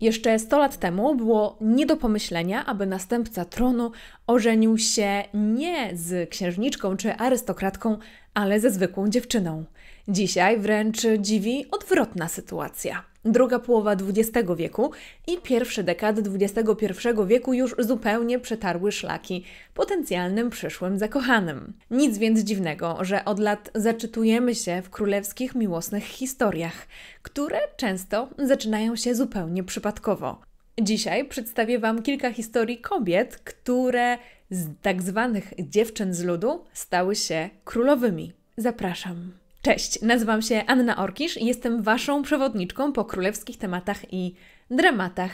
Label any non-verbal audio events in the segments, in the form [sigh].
Jeszcze 100 lat temu było nie do pomyślenia, aby następca tronu ożenił się nie z księżniczką czy arystokratką, ale ze zwykłą dziewczyną. Dzisiaj wręcz dziwi odwrotna sytuacja. Druga połowa XX wieku i pierwsze dekady XXI wieku już zupełnie przetarły szlaki potencjalnym przyszłym zakochanym. Nic więc dziwnego, że od lat zaczytujemy się w królewskich miłosnych historiach, które często zaczynają się zupełnie przypadkowo. Dzisiaj przedstawię Wam kilka historii kobiet, które z tak zwanych dziewczyn z ludu stały się królowymi. Zapraszam. Cześć, nazywam się Anna Orkisz i jestem Waszą przewodniczką po królewskich tematach i dramatach.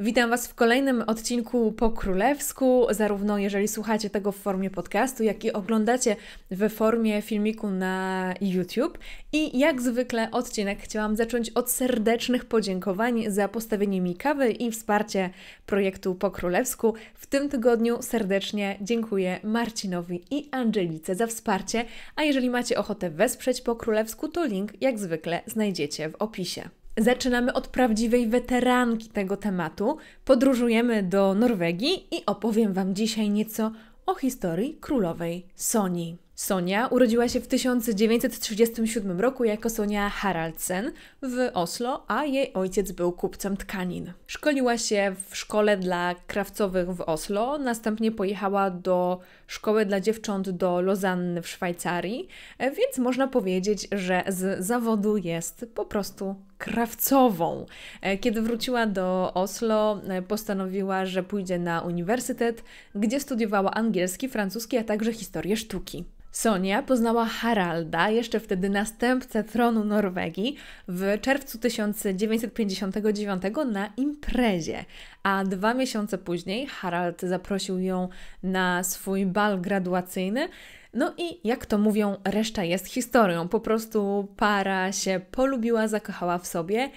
Witam Was w kolejnym odcinku po królewsku, zarówno jeżeli słuchacie tego w formie podcastu, jak i oglądacie w formie filmiku na YouTube. I jak zwykle odcinek chciałam zacząć od serdecznych podziękowań za postawienie mi kawy i wsparcie projektu po królewsku. W tym tygodniu serdecznie dziękuję Marcinowi i Angelice za wsparcie, a jeżeli macie ochotę wesprzeć po królewsku, to link jak zwykle znajdziecie w opisie. Zaczynamy od prawdziwej weteranki tego tematu. Podróżujemy do Norwegii i opowiem Wam dzisiaj nieco o historii królowej Soni. Sonia urodziła się w 1937 roku jako Sonia Haraldsen w Oslo, a jej ojciec był kupcem tkanin. Szkoliła się w szkole dla krawcowych w Oslo, następnie pojechała do szkoły dla dziewcząt do Lozanny w Szwajcarii, więc można powiedzieć, że z zawodu jest po prostu krawcową. E, kiedy wróciła do Oslo, e, postanowiła, że pójdzie na uniwersytet, gdzie studiowała angielski, francuski, a także historię sztuki. Sonia poznała Haralda, jeszcze wtedy następcę tronu Norwegii, w czerwcu 1959 na imprezie, a dwa miesiące później Harald zaprosił ją na swój bal graduacyjny, no i jak to mówią, reszta jest historią. Po prostu para się polubiła, zakochała w sobie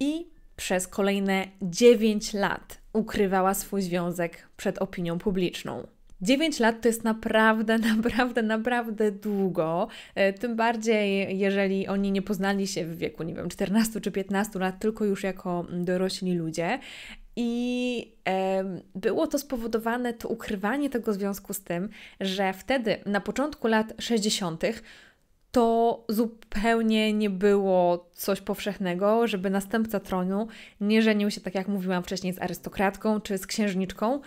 i przez kolejne 9 lat ukrywała swój związek przed opinią publiczną. 9 lat to jest naprawdę, [laughs] naprawdę, naprawdę długo. E, tym bardziej, jeżeli oni nie poznali się w wieku, nie wiem, 14 czy 15 lat, tylko już jako dorośli ludzie. I było to spowodowane, to ukrywanie tego związku z tym, że wtedy, na początku lat 60., to zupełnie nie było coś powszechnego, żeby następca tronu nie żenił się, tak jak mówiłam wcześniej, z arystokratką czy z księżniczką,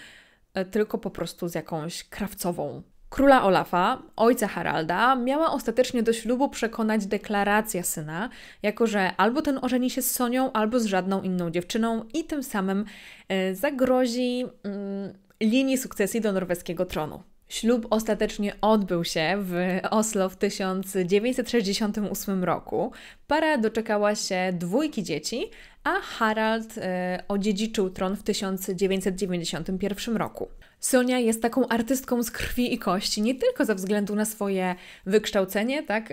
e, tylko po prostu z jakąś krawcową. Króla Olafa, ojca Haralda, miała ostatecznie do ślubu przekonać deklaracja syna, jako że albo ten ożeni się z Sonią, albo z żadną inną dziewczyną i tym samym e, zagrozi mm, linii sukcesji do norweskiego tronu. Ślub ostatecznie odbył się w Oslo w 1968 roku. Para doczekała się dwójki dzieci, a Harald e, odziedziczył tron w 1991 roku. Sonia jest taką artystką z krwi i kości, nie tylko ze względu na swoje wykształcenie, tak?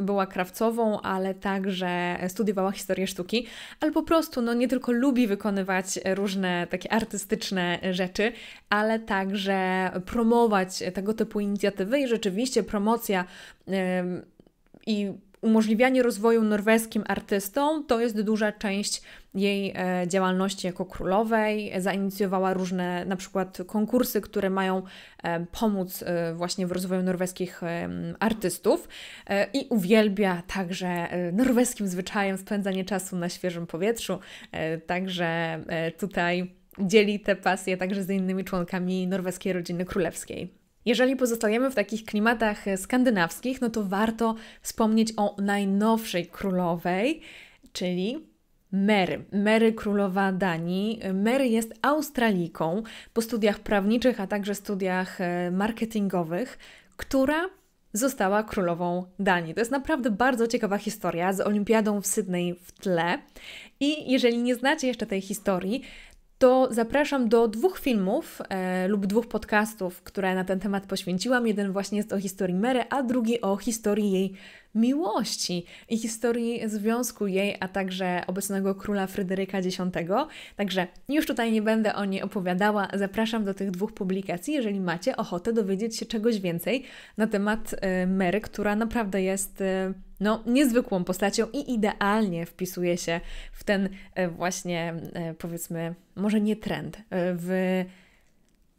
była krawcową, ale także studiowała historię sztuki, ale po prostu no, nie tylko lubi wykonywać różne takie artystyczne rzeczy, ale także promować tego typu inicjatywy i rzeczywiście promocja. Yy, i umożliwianie rozwoju norweskim artystom to jest duża część jej e, działalności jako królowej. Zainicjowała różne na przykład konkursy, które mają e, pomóc e, właśnie w rozwoju norweskich artystów i uwielbia także norweskim zwyczajem spędzanie czasu na świeżym powietrzu. Także tutaj dzieli tę pasję także z innymi członkami norweskiej rodziny królewskiej. Jeżeli pozostajemy w takich klimatach e, skandynawskich, no to warto wspomnieć o najnowszej królowej, czyli Mary. Mary królowa Danii. Mary jest Australiką po studiach prawniczych, a także studiach e, marketingowych, która została królową Danii. To jest naprawdę bardzo ciekawa historia z olimpiadą w Sydney w tle. I jeżeli nie znacie jeszcze tej historii, to zapraszam do dwóch filmów e, lub dwóch podcastów, które na ten temat poświęciłam. Jeden właśnie jest o historii Mary, a drugi o historii jej miłości i historii związku jej, a także obecnego króla Fryderyka X. Także już tutaj nie będę o niej opowiadała. Zapraszam do tych dwóch publikacji, jeżeli macie ochotę dowiedzieć się czegoś więcej na temat y, Mary, która naprawdę jest y, no, niezwykłą postacią i idealnie wpisuje się w ten y, właśnie, powiedzmy, może nie trend, w,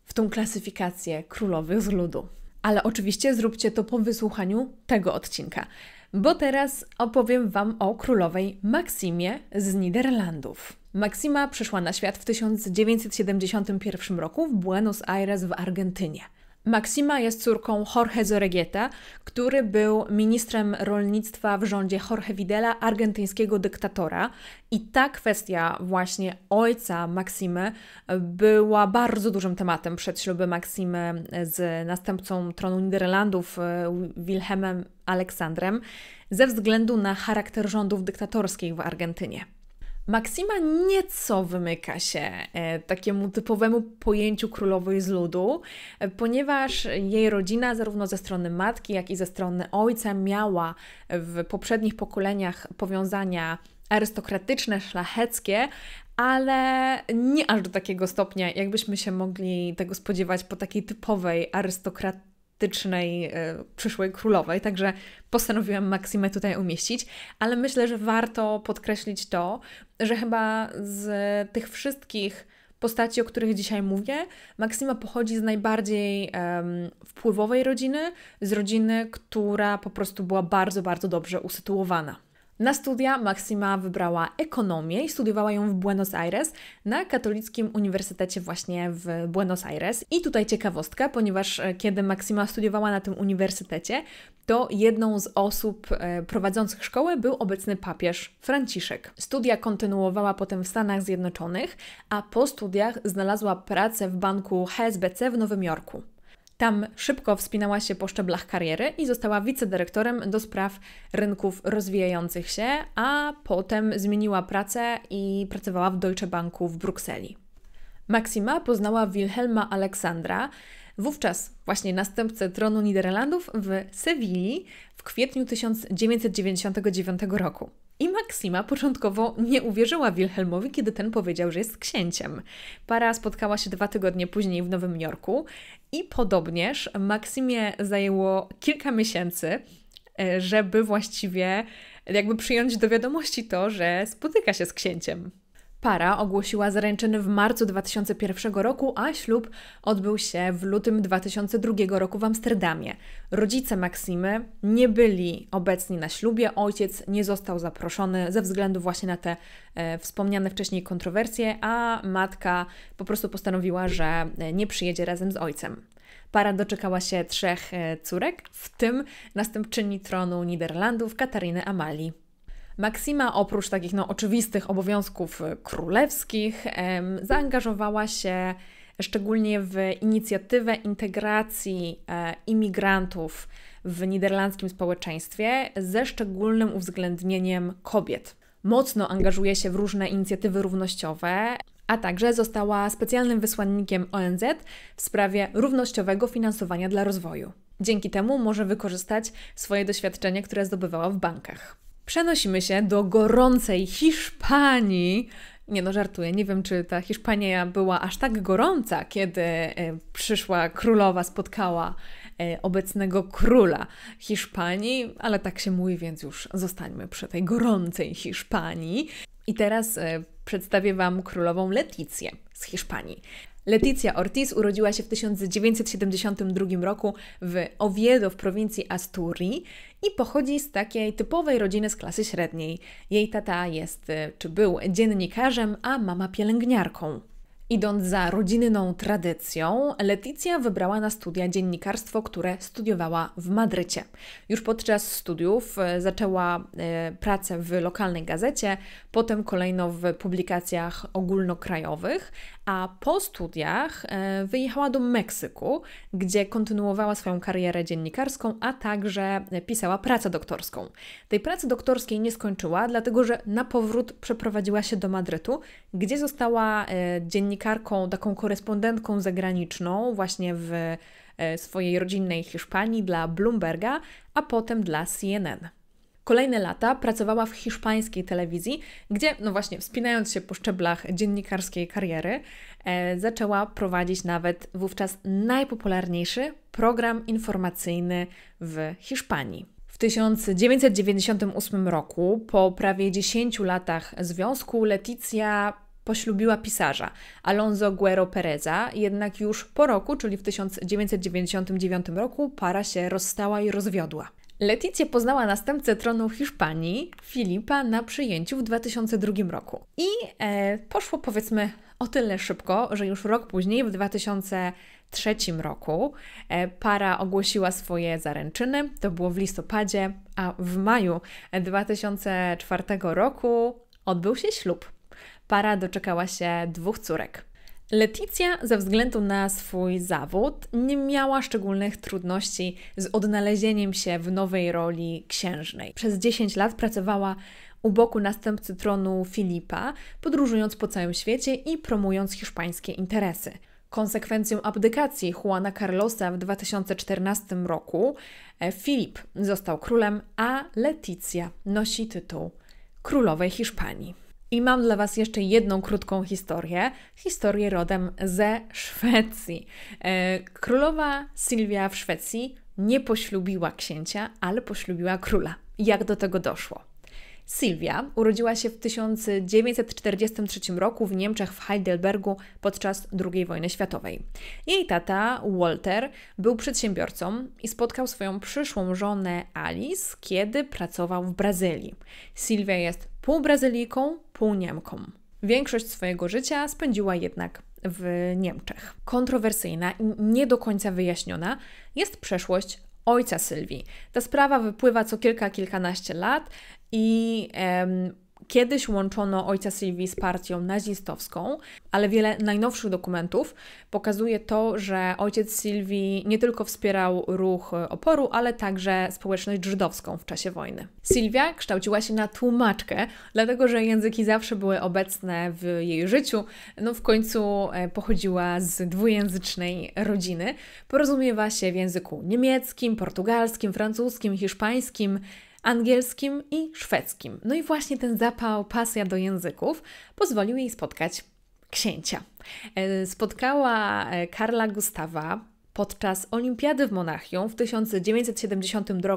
w tą klasyfikację królowych z ludu. Ale oczywiście zróbcie to po wysłuchaniu tego odcinka, bo teraz opowiem Wam o królowej Maksimie z Niderlandów. Maksima przyszła na świat w 1971 roku w Buenos Aires w Argentynie. Maksima jest córką Jorge Zoregieta, który był ministrem rolnictwa w rządzie Jorge Videla, argentyńskiego dyktatora. I ta kwestia właśnie ojca Maksimy była bardzo dużym tematem przed ślubem Maksimy z następcą tronu Niderlandów e, Wilhelmem Aleksandrem ze względu na charakter rządów dyktatorskich w Argentynie. Maksima nieco wymyka się e, takiemu typowemu pojęciu królowej z ludu, e, ponieważ jej rodzina, zarówno ze strony matki, jak i ze strony ojca, miała w poprzednich pokoleniach powiązania arystokratyczne, szlacheckie, ale nie aż do takiego stopnia, jakbyśmy się mogli tego spodziewać po takiej typowej arystokratycznej E, przyszłej królowej, także postanowiłam Maksimę tutaj umieścić, ale myślę, że warto podkreślić to, że chyba z tych wszystkich postaci, o których dzisiaj mówię, Maksima pochodzi z najbardziej um, wpływowej rodziny, z rodziny, która po prostu była bardzo, bardzo dobrze usytuowana. Na studia Maxima wybrała ekonomię i studiowała ją w Buenos Aires na Katolickim Uniwersytecie właśnie w Buenos Aires. I tutaj ciekawostka, ponieważ e, kiedy Maxima studiowała na tym uniwersytecie, to jedną z osób e, prowadzących szkołę był obecny papież Franciszek. Studia kontynuowała potem w Stanach Zjednoczonych, a po studiach znalazła pracę w banku HSBC w Nowym Jorku. Tam szybko wspinała się po szczeblach kariery i została wicedyrektorem do spraw rynków rozwijających się, a potem zmieniła pracę i pracowała w Deutsche Banku w Brukseli. Maxima poznała Wilhelma Aleksandra, wówczas właśnie następcę tronu Niderlandów w Sewilli w kwietniu 1999 roku. I Maksima początkowo nie uwierzyła Wilhelmowi, kiedy ten powiedział, że jest księciem. Para spotkała się dwa tygodnie później w Nowym Jorku i podobnież Maksimie zajęło kilka miesięcy, e, żeby właściwie jakby przyjąć do wiadomości to, że spotyka się z księciem. Para ogłosiła zaręczyny w marcu 2001 roku, a ślub odbył się w lutym 2002 roku w Amsterdamie. Rodzice Maksimy nie byli obecni na ślubie, ojciec nie został zaproszony ze względu właśnie na te e, wspomniane wcześniej kontrowersje, a matka po prostu postanowiła, że nie przyjedzie razem z ojcem. Para doczekała się trzech e, córek, w tym następczyni tronu Niderlandów Kataryny Amalii. Maksima oprócz takich no, oczywistych obowiązków y, królewskich em, zaangażowała się szczególnie w inicjatywę integracji e, imigrantów w niderlandzkim społeczeństwie ze szczególnym uwzględnieniem kobiet. Mocno angażuje się w różne inicjatywy równościowe, a także została specjalnym wysłannikiem ONZ w sprawie równościowego finansowania dla rozwoju. Dzięki temu może wykorzystać swoje doświadczenie, które zdobywała w bankach. Przenosimy się do gorącej Hiszpanii. Nie no, żartuję. Nie wiem, czy ta Hiszpania była aż tak gorąca, kiedy e, przyszła królowa, spotkała e, obecnego króla Hiszpanii, ale tak się mówi, więc już zostańmy przy tej gorącej Hiszpanii. I teraz e, przedstawię Wam królową Leticję z Hiszpanii. Leticia Ortiz urodziła się w 1972 roku w Oviedo w prowincji Asturii i pochodzi z takiej typowej rodziny z klasy średniej. Jej tata jest y, czy był dziennikarzem, a mama pielęgniarką. Idąc za rodzinną tradycją, Leticja wybrała na studia dziennikarstwo, które studiowała w Madrycie. Już podczas studiów y, zaczęła y, pracę w lokalnej gazecie, potem kolejno w publikacjach ogólnokrajowych, a po studiach e, wyjechała do Meksyku, gdzie kontynuowała swoją karierę dziennikarską, a także pisała pracę doktorską. Tej pracy doktorskiej nie skończyła, dlatego że na powrót przeprowadziła się do Madrytu, gdzie została e, dziennikarką, taką korespondentką zagraniczną, właśnie w e, swojej rodzinnej Hiszpanii dla Bloomberga, a potem dla CNN. Kolejne lata pracowała w hiszpańskiej telewizji, gdzie, no właśnie, wspinając się po szczeblach dziennikarskiej kariery, e, zaczęła prowadzić nawet wówczas najpopularniejszy program informacyjny w Hiszpanii. W 1998 roku, po prawie 10 latach związku, Leticja poślubiła pisarza Alonso Guerrero Pereza, jednak już po roku, czyli w 1999 roku, para się rozstała i rozwiodła. Leticję poznała następcę tronu Hiszpanii, Filipa, na przyjęciu w 2002 roku. I e, poszło powiedzmy o tyle szybko, że już rok później, w 2003 roku, e, para ogłosiła swoje zaręczyny. To było w listopadzie, a w maju 2004 roku odbył się ślub. Para doczekała się dwóch córek. Leticja ze względu na swój zawód nie miała szczególnych trudności z odnalezieniem się w nowej roli księżnej. Przez 10 lat pracowała u boku następcy tronu Filipa, podróżując po całym świecie i promując hiszpańskie interesy. Konsekwencją abdykacji Juana Carlosa w 2014 roku e, Filip został królem, a Leticja nosi tytuł królowej Hiszpanii. I mam dla Was jeszcze jedną krótką historię, historię rodem ze Szwecji. E, królowa Sylwia w Szwecji nie poślubiła księcia, ale poślubiła króla. Jak do tego doszło? Sylwia urodziła się w 1943 roku w Niemczech w Heidelbergu podczas II wojny światowej. Jej tata, Walter, był przedsiębiorcą i spotkał swoją przyszłą żonę Alice, kiedy pracował w Brazylii. Sylwia jest pół Brazylijką, pół Niemką. Większość swojego życia spędziła jednak w Niemczech. Kontrowersyjna i nie do końca wyjaśniona jest przeszłość ojca Sylwii. Ta sprawa wypływa co kilka, kilkanaście lat i em, Kiedyś łączono ojca Sylwii z partią nazistowską, ale wiele najnowszych dokumentów pokazuje to, że ojciec Sylwii nie tylko wspierał ruch oporu, ale także społeczność żydowską w czasie wojny. Sylwia kształciła się na tłumaczkę, dlatego że języki zawsze były obecne w jej życiu. No w końcu e, pochodziła z dwujęzycznej rodziny. Porozumiewa się w języku niemieckim, portugalskim, francuskim, hiszpańskim, angielskim i szwedzkim. No i właśnie ten zapał, pasja do języków pozwolił jej spotkać księcia. E, spotkała e, Karla Gustawa, podczas Olimpiady w Monachium w 1972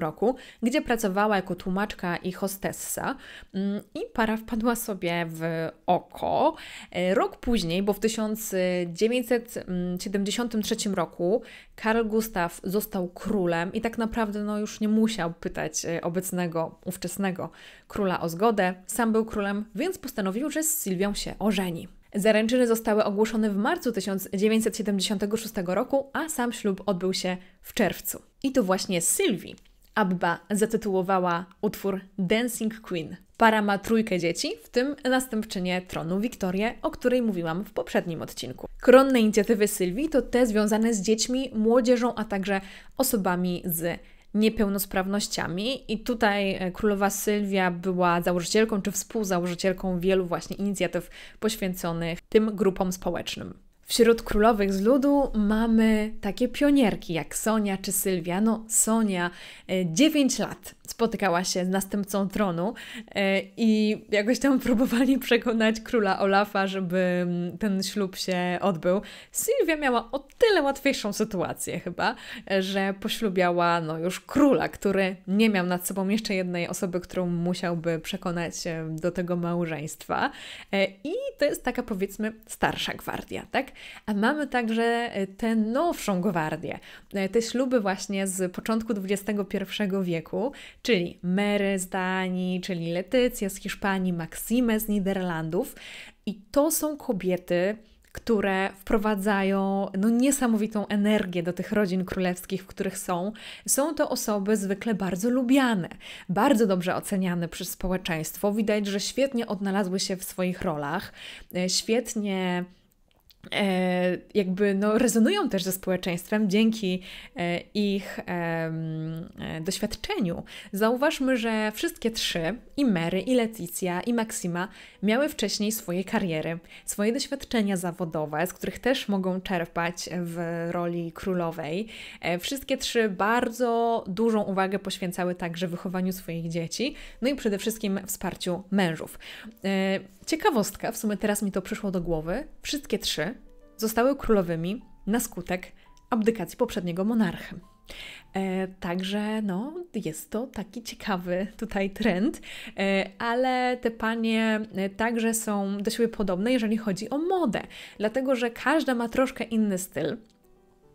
roku, gdzie pracowała jako tłumaczka i hostessa mm, i para wpadła sobie w oko. E, rok później, bo w 1973 roku Karl Gustaw został królem i tak naprawdę no, już nie musiał pytać e, obecnego, ówczesnego króla o zgodę. Sam był królem, więc postanowił, że z Sylwią się ożeni. Zaręczyny zostały ogłoszone w marcu 1976 roku, a sam ślub odbył się w czerwcu. I to właśnie Sylwii Abba zatytułowała utwór Dancing Queen. Para ma trójkę dzieci, w tym następczynię tronu Wiktorię, o której mówiłam w poprzednim odcinku. Koronne inicjatywy Sylwii to te związane z dziećmi, młodzieżą, a także osobami z niepełnosprawnościami. I tutaj e, królowa Sylwia była założycielką czy współzałożycielką wielu właśnie inicjatyw poświęconych tym grupom społecznym. Wśród królowych z ludu mamy takie pionierki jak Sonia czy Sylwia. No, Sonia 9 e, lat spotykała się z następcą tronu e, i jakoś tam [laughs] próbowali przekonać króla Olafa, żeby mm, ten ślub się odbył. Sylwia miała o tyle łatwiejszą sytuację chyba, e, że poślubiała no już króla, który nie miał nad sobą jeszcze jednej osoby, którą musiałby przekonać do tego małżeństwa. E, I to jest taka powiedzmy starsza gwardia, tak? A mamy także tę nowszą gwardię, te śluby właśnie z początku XXI wieku, czyli Mary z Danii, czyli Letycja z Hiszpanii, Maxime z Niderlandów. I to są kobiety, które wprowadzają no, niesamowitą energię do tych rodzin królewskich, w których są. Są to osoby zwykle bardzo lubiane, bardzo dobrze oceniane przez społeczeństwo. Widać, że świetnie odnalazły się w swoich rolach, e, świetnie E, jakby no, rezonują też ze społeczeństwem dzięki e, ich e, doświadczeniu. Zauważmy, że wszystkie trzy, i Mary, i Leticja, i Maxima, miały wcześniej swoje kariery, swoje doświadczenia zawodowe, z których też mogą czerpać w roli królowej. Wszystkie trzy bardzo dużą uwagę poświęcały także wychowaniu swoich dzieci, no i przede wszystkim wsparciu mężów. Ciekawostka, w sumie teraz mi to przyszło do głowy, wszystkie trzy zostały królowymi na skutek abdykacji poprzedniego monarchy. E, także no, jest to taki ciekawy tutaj trend, e, ale te panie e, także są do siebie podobne, jeżeli chodzi o modę, dlatego że każda ma troszkę inny styl.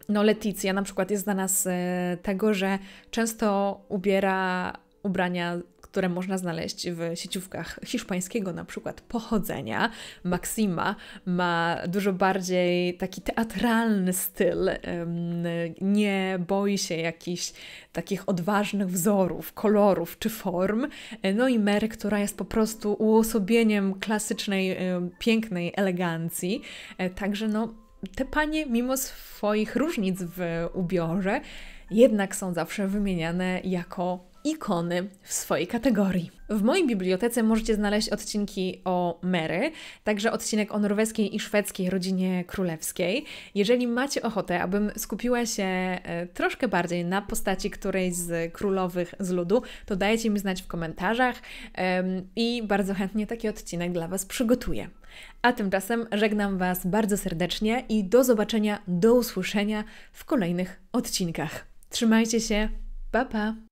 No, Leticja na przykład jest znana z e, tego, że często ubiera ubrania które można znaleźć w sieciówkach hiszpańskiego na przykład pochodzenia. Maxima ma dużo bardziej taki teatralny styl, nie boi się jakichś takich odważnych wzorów, kolorów czy form. No i Mary, która jest po prostu uosobieniem klasycznej, pięknej elegancji. E, także no, te panie, mimo swoich różnic w ubiorze, jednak są zawsze wymieniane jako ikony w swojej kategorii. W mojej bibliotece możecie znaleźć odcinki o Mary, także odcinek o norweskiej i szwedzkiej rodzinie królewskiej. Jeżeli macie ochotę, abym skupiła się e, troszkę bardziej na postaci którejś z królowych z ludu, to dajcie mi znać w komentarzach i bardzo chętnie taki odcinek dla Was przygotuję. A tymczasem żegnam Was bardzo serdecznie i do zobaczenia, do usłyszenia w kolejnych odcinkach. Trzymajcie się, pa pa!